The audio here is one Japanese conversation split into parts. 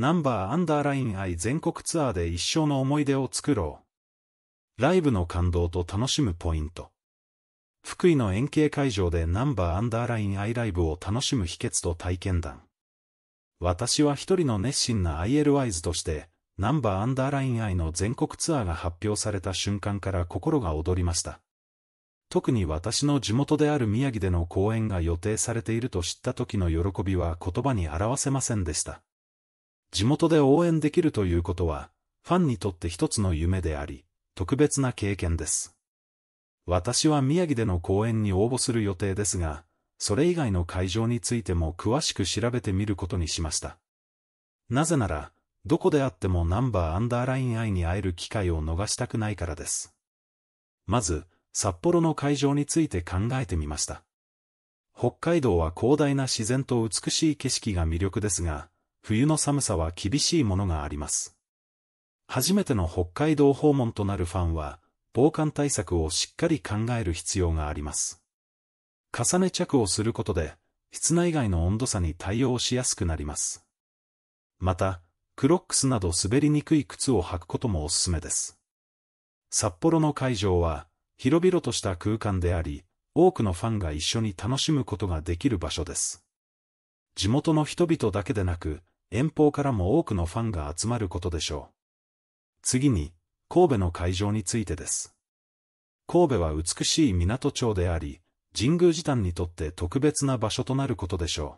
ナンバーアンダーライン愛全国ツアーで一生の思い出を作ろう。ライブの感動と楽しむポイント。福井の円形会場でナンバーアンダーラインアイライブを楽しむ秘訣と体験談。私は一人の熱心な ILYs として、ナンバーアンダーライン愛の全国ツアーが発表された瞬間から心が躍りました。特に私の地元である宮城での公演が予定されていると知った時の喜びは言葉に表せませんでした。地元で応援できるということは、ファンにとって一つの夢であり、特別な経験です。私は宮城での公演に応募する予定ですが、それ以外の会場についても詳しく調べてみることにしました。なぜなら、どこであってもナンバーアンダーライン愛に会える機会を逃したくないからです。まず、札幌の会場について考えてみました。北海道は広大な自然と美しい景色が魅力ですが、冬の寒さは厳しいものがあります。初めての北海道訪問となるファンは、防寒対策をしっかり考える必要があります。重ね着をすることで、室内外の温度差に対応しやすくなります。また、クロックスなど滑りにくい靴を履くこともおすすめです。札幌の会場は、広々とした空間であり、多くのファンが一緒に楽しむことができる場所です。地元の人々だけでなく、遠方からも多くのファンが集まることでしょう。次に、神戸の会場についてです。神戸は美しい港町であり、神宮寺丹にとって特別な場所となることでしょ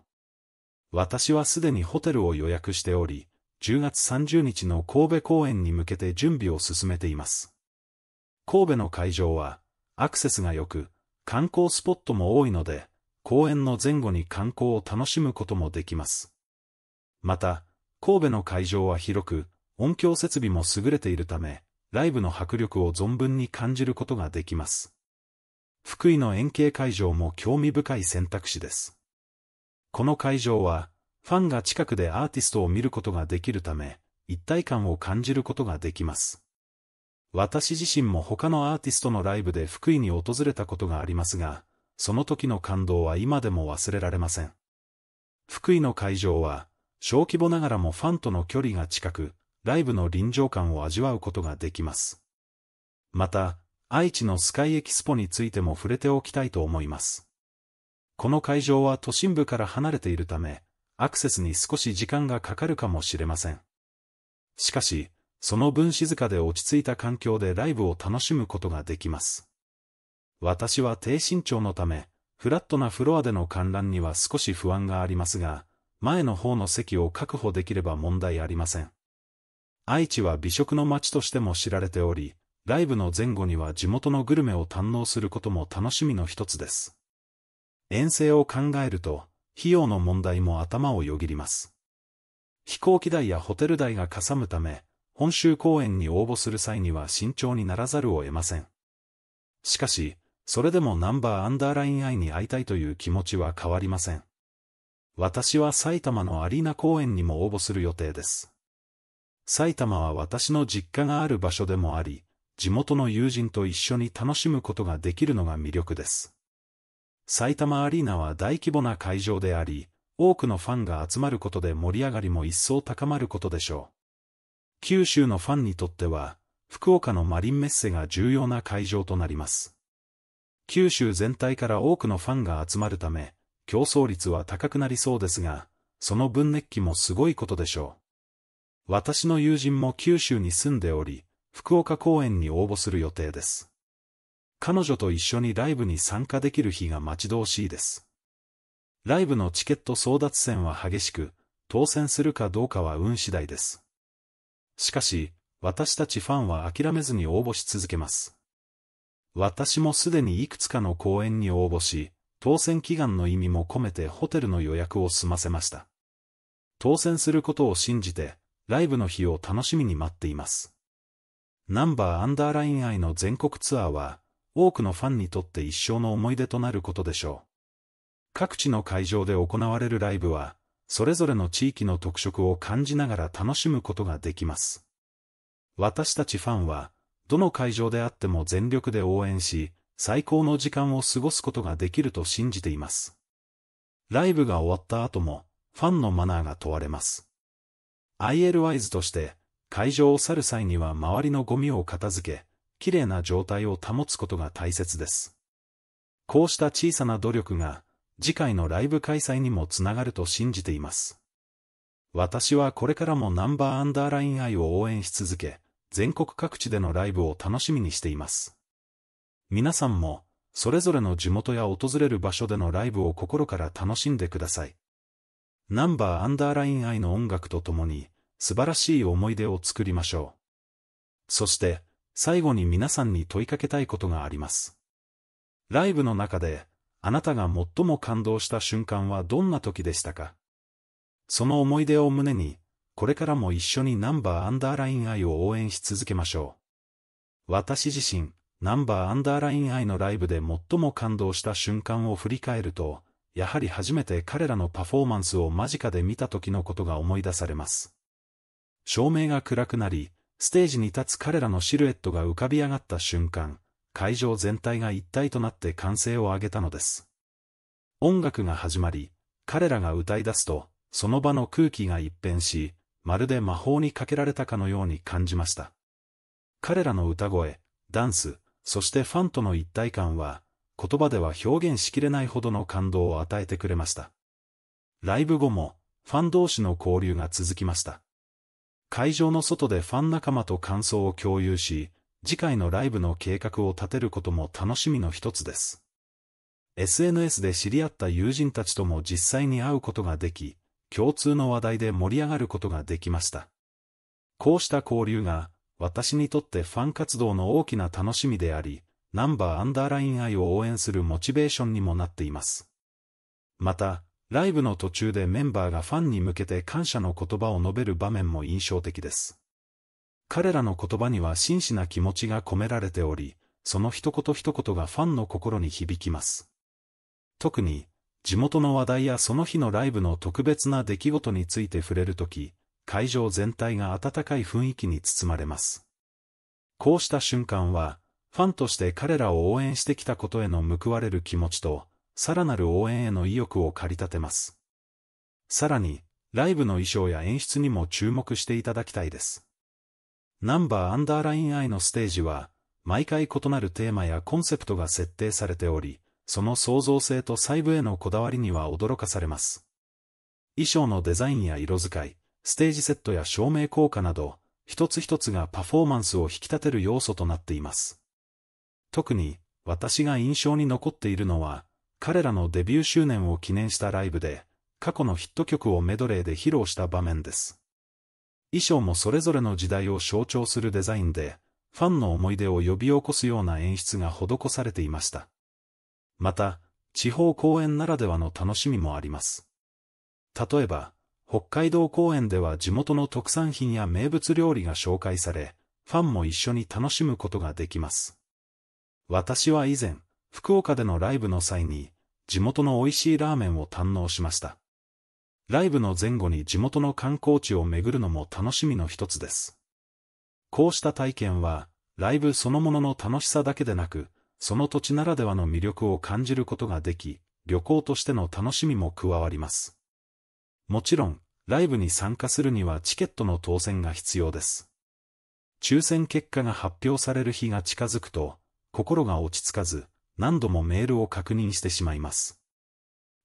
う。私はすでにホテルを予約しており、10月30日の神戸公演に向けて準備を進めています。神戸の会場は、アクセスが良く、観光スポットも多いので、公演の前後に観光を楽しむこともできます。また、神戸の会場は広く、音響設備も優れているため、ライブの迫力を存分に感じることができます。福井の円形会場も興味深い選択肢です。この会場は、ファンが近くでアーティストを見ることができるため、一体感を感じることができます。私自身も他のアーティストのライブで福井に訪れたことがありますが、その時の感動は今でも忘れられません。福井の会場は、小規模ながらもファンとの距離が近く、ライブの臨場感を味わうことができます。また、愛知のスカイエキスポについても触れておきたいと思います。この会場は都心部から離れているため、アクセスに少し時間がかかるかもしれません。しかし、その分静かで落ち着いた環境でライブを楽しむことができます。私は低身長のため、フラットなフロアでの観覧には少し不安がありますが、前の方の席を確保できれば問題ありません。愛知は美食の街としても知られており、ライブの前後には地元のグルメを堪能することも楽しみの一つです。遠征を考えると、費用の問題も頭をよぎります。飛行機代やホテル代がかさむため、本州公演に応募する際には慎重にならざるを得ません。しかし、それでもナンバーアンダーライン愛に会いたいという気持ちは変わりません。私は埼玉のアリーナ公演にも応募する予定です。埼玉は私の実家がある場所でもあり、地元の友人と一緒に楽しむことができるのが魅力です。埼玉アリーナは大規模な会場であり、多くのファンが集まることで盛り上がりも一層高まることでしょう。九州のファンにとっては、福岡のマリンメッセが重要な会場となります。九州全体から多くのファンが集まるため、競争率は高くなりそうですが、その分熱気もすごいことでしょう。私の友人も九州に住んでおり、福岡公演に応募する予定です。彼女と一緒にライブに参加できる日が待ち遠しいです。ライブのチケット争奪戦は激しく、当選するかどうかは運次第です。しかし、私たちファンは諦めずに応募し続けます。私もすでにいくつかの公演に応募し、当選祈願の意味も込めてホテルの予約を済ませました。当選することを信じて、ライブの日を楽しみに待っています。ナンバーアンダーライン愛の全国ツアーは、多くのファンにとって一生の思い出となることでしょう。各地の会場で行われるライブは、それぞれの地域の特色を感じながら楽しむことができます。私たちファンは、どの会場であっても全力で応援し、最高の時間を過ごすことができると信じています。ライブが終わった後も、ファンのマナーが問われます。ILWISE として、会場を去る際には周りのゴミを片付け、綺麗な状態を保つことが大切です。こうした小さな努力が、次回のライブ開催にもつながると信じています。私はこれからもナンバーアンダーライン愛を応援し続け、全国各地でのライブを楽しみにしています。皆さんも、それぞれの地元や訪れる場所でのライブを心から楽しんでください。ナンバーアンダーライン愛の音楽とともに、素晴らしい思い出を作りましょう。そして、最後に皆さんに問いかけたいことがあります。ライブの中で、あなたが最も感動した瞬間はどんな時でしたかその思い出を胸に、これからも一緒にナンバーアンダーライン愛を応援し続けましょう。私自身、ナンバーアンダーライン愛のライブで最も感動した瞬間を振り返ると、やはり初めて彼らのパフォーマンスを間近で見た時のことが思い出されます。照明が暗くなり、ステージに立つ彼らのシルエットが浮かび上がった瞬間、会場全体が一体となって歓声を上げたのです。音楽が始まり、彼らが歌い出すと、その場の空気が一変し、まるで魔法にかけられたかのように感じました。彼らの歌声、ダンス、そしてファンとの一体感は、言葉では表現しきれないほどの感動を与えてくれました。ライブ後も、ファン同士の交流が続きました。会場の外でファン仲間と感想を共有し、次回のライブの計画を立てることも楽しみの一つです。SNS で知り合った友人たちとも実際に会うことができ、共通の話題で盛り上がることができました。こうした交流が、私にとってファン活動の大きな楽しみであり、ナンバーアンダーライン愛を応援するモチベーションにもなっています。また、ライブの途中でメンバーがファンに向けて感謝の言葉を述べる場面も印象的です。彼らの言葉には真摯な気持ちが込められており、その一言一言がファンの心に響きます。特に、地元の話題やその日のライブの特別な出来事について触れるとき、会場全体が温かい雰囲気に包まれます。こうした瞬間は、ファンとして彼らを応援してきたことへの報われる気持ちと、さらなる応援への意欲を駆り立てます。さらに、ライブの衣装や演出にも注目していただきたいです。ナンバーアンダーライン I のステージは、毎回異なるテーマやコンセプトが設定されており、その創造性と細部へのこだわりには驚かされます。衣装のデザインや色使い、ステージセットや照明効果など、一つ一つがパフォーマンスを引き立てる要素となっています。特に、私が印象に残っているのは、彼らのデビュー周年を記念したライブで、過去のヒット曲をメドレーで披露した場面です。衣装もそれぞれの時代を象徴するデザインで、ファンの思い出を呼び起こすような演出が施されていました。また、地方公演ならではの楽しみもあります。例えば、北海道公演では地元の特産品や名物料理が紹介され、ファンも一緒に楽しむことができます。私は以前、福岡でのライブの際に、地元の美味しいラーメンを堪能しました。ライブの前後に地元の観光地を巡るのも楽しみの一つです。こうした体験は、ライブそのものの楽しさだけでなく、その土地ならではの魅力を感じることができ、旅行としての楽しみも加わります。もちろん、ライブに参加するにはチケットの当選が必要です。抽選結果が発表される日が近づくと、心が落ち着かず、何度もメールを確認してしまいます。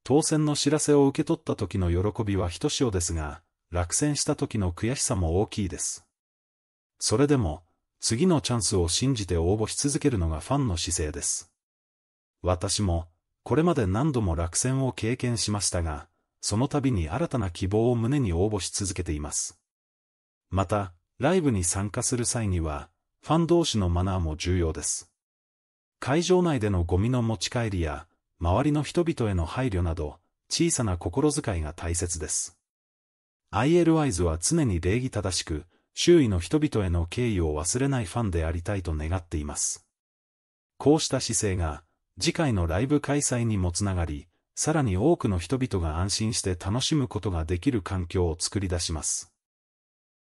当選の知らせを受け取った時の喜びはひとしおですが、落選した時の悔しさも大きいです。それでも、次のチャンスを信じて応募し続けるのがファンの姿勢です。私も、これまで何度も落選を経験しましたが、その度に新たな希望を胸に応募し続けています。また、ライブに参加する際には、ファン同士のマナーも重要です。会場内でのゴミの持ち帰りや、周りの人々への配慮など、小さな心遣いが大切です。i l i s は常に礼儀正しく、周囲の人々への敬意を忘れないファンでありたいと願っています。こうした姿勢が、次回のライブ開催にもつながり、さらに多くの人々が安心して楽しむことができる環境を作り出します。